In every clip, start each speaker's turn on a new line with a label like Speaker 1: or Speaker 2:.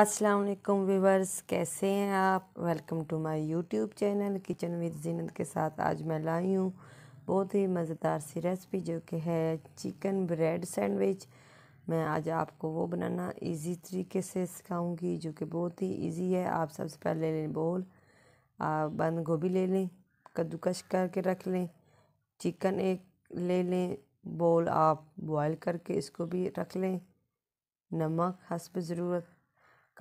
Speaker 1: असलकुम व्यूवर्स कैसे हैं आप welcome to my YouTube channel kitchen with Zeenat के साथ आज मैं लाई हूँ बहुत ही मज़ेदार सी रेसिपी जो कि है चिकन ब्रेड सैंडविच मैं आज आपको वो बनाना इजी तरीके से सिखाऊंगी जो कि बहुत ही इजी है आप सबसे पहले लें बोल आप बंद गोभी ले लें कद्दूकश करके रख लें चिकन एक ले लें बोल आप बॉयल करके इसको भी रख लें नमक हंस ज़रूरत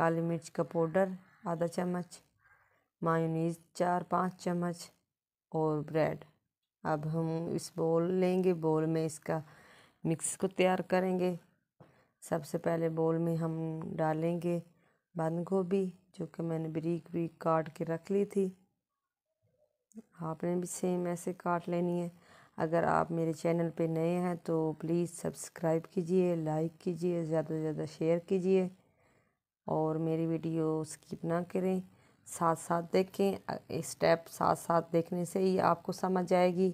Speaker 1: काली मिर्च का पाउडर आधा चम्मच मायूनीज चार पाँच चम्मच और ब्रेड अब हम इस बोल लेंगे बोल में इसका मिक्स को तैयार करेंगे सबसे पहले बोल में हम डालेंगे बंद गोभी जो कि मैंने बरीक बरीक काट के रख ली थी आपने भी सेम ऐसे काट लेनी है अगर आप मेरे चैनल पे नए हैं तो प्लीज़ सब्सक्राइब कीजिए लाइक कीजिए ज़्यादा से ज़्यादा शेयर कीजिए और मेरी वीडियो स्किप ना करें साथ साथ देखें स्टेप साथ साथ देखने से ही आपको समझ आएगी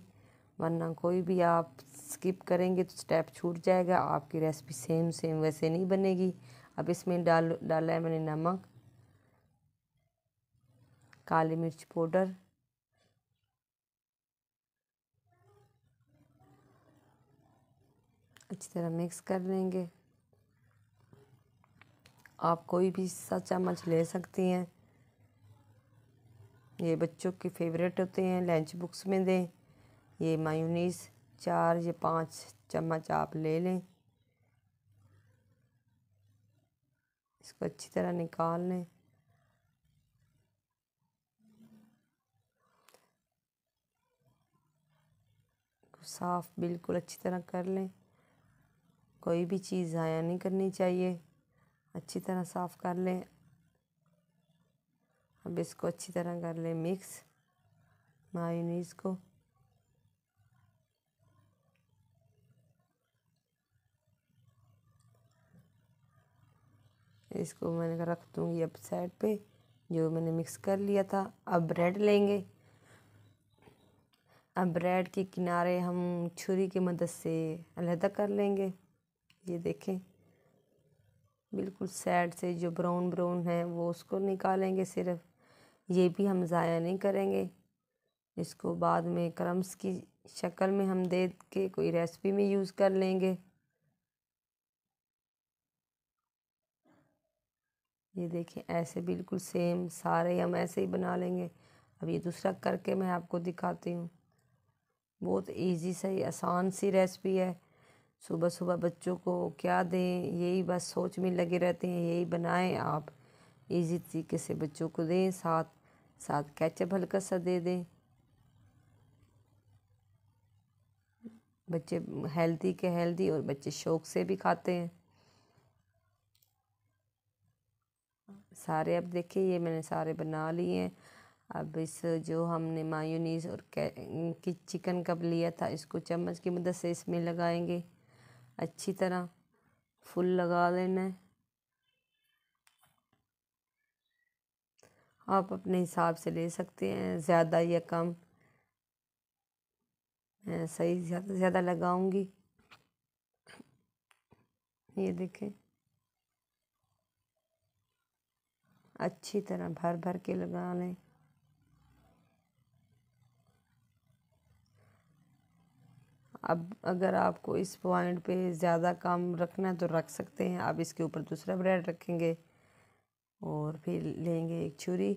Speaker 1: वरना कोई भी आप स्किप करेंगे तो स्टेप छूट जाएगा आपकी रेसिपी सेम सेम वैसे नहीं बनेगी अब इसमें डाल डाला है मैंने नमक काली मिर्च पाउडर अच्छी तरह मिक्स कर लेंगे आप कोई भी सा चम्मच ले सकती हैं ये बच्चों के फेवरेट होते हैं लंच बुक्स में दें ये मायूनीस चार या पाँच चम्मच आप ले लें इसको अच्छी तरह निकाल लें साफ़ बिल्कुल अच्छी तरह कर लें कोई भी चीज़ ज़ाया नहीं करनी चाहिए अच्छी तरह साफ़ कर लें अब इसको अच्छी तरह कर लें मिक्स मायूनीस को इसको मैंने रख दूँगी अब साइड पे जो मैंने मिक्स कर लिया था अब ब्रेड लेंगे अब ब्रेड के किनारे हम छुरी की मदद से अलहदा कर लेंगे ये देखें बिल्कुल सैड से जो ब्राउन ब्राउन है वो उसको निकालेंगे सिर्फ ये भी हम ज़ाया नहीं करेंगे इसको बाद में क्रम्स की शक्ल में हम दे के कोई रेसिपी में यूज़ कर लेंगे ये देखें ऐसे बिल्कुल सेम सारे हम ऐसे ही बना लेंगे अब ये दूसरा करके मैं आपको दिखाती हूँ बहुत इजी सही आसान सी रेसिपी है सुबह सुबह बच्चों को क्या दें यही बस सोच में लगे रहते हैं यही बनाएं आप इजी तरीके से बच्चों को दें साथ साथ कैचअप हल्का सा दे दें बच्चे हेल्दी के हेल्दी और बच्चे शौक से भी खाते हैं सारे अब देखिए ये मैंने सारे बना लिए हैं अब इस जो हमने मायूनीस और की चिकन कप लिया था इसको चम्मच की मदद से इसमें लगाएंगे अच्छी तरह फुल लगा लेना है आप अपने हिसाब से ले सकते हैं ज़्यादा या कम मैं सही ज़्यादा ज़्यादा लगाऊंगी ये देखें अच्छी तरह भर भर के लगा लें अब अगर आपको इस पॉइंट पे ज़्यादा काम रखना है तो रख सकते हैं आप इसके ऊपर दूसरा ब्रेड रखेंगे और फिर लेंगे एक छुरी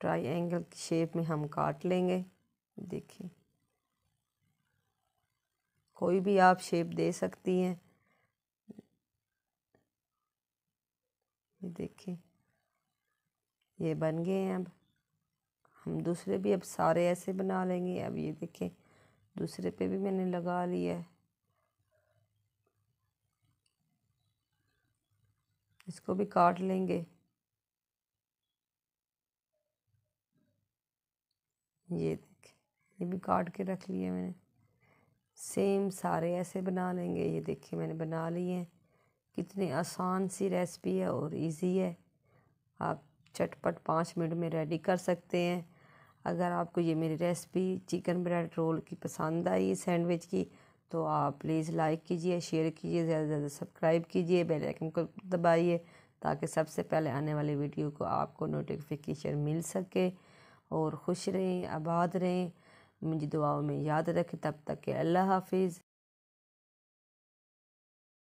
Speaker 1: ट्राई एंगल की शेप में हम काट लेंगे देखिए कोई भी आप शेप दे सकती हैं ये देखिए ये बन गए हैं अब हम दूसरे भी अब सारे ऐसे बना लेंगे अब ये देखें दूसरे पे भी मैंने लगा लिया है इसको भी काट लेंगे ये देखें ये भी काट के रख लिए मैंने सेम सारे ऐसे बना लेंगे ये देखिए मैंने बना लिए हैं कितनी आसान सी रेसिपी है और इजी है आप चटपट पाँच मिनट में रेडी कर सकते हैं अगर आपको ये मेरी रेसिपी चिकन ब्रेड रोल की पसंद आई सैंडविच की तो आप प्लीज़ लाइक कीजिए शेयर कीजिए ज़्यादा से ज़्यादा सब्सक्राइब कीजिए बेल आइकन को दबाइए ताकि सबसे पहले आने वाली वीडियो को आपको नोटिफिकेशन मिल सके और खुश रहें आबाद रहें मुझे दुआओं में याद रखें तब तक के अल्लाह हाफिज़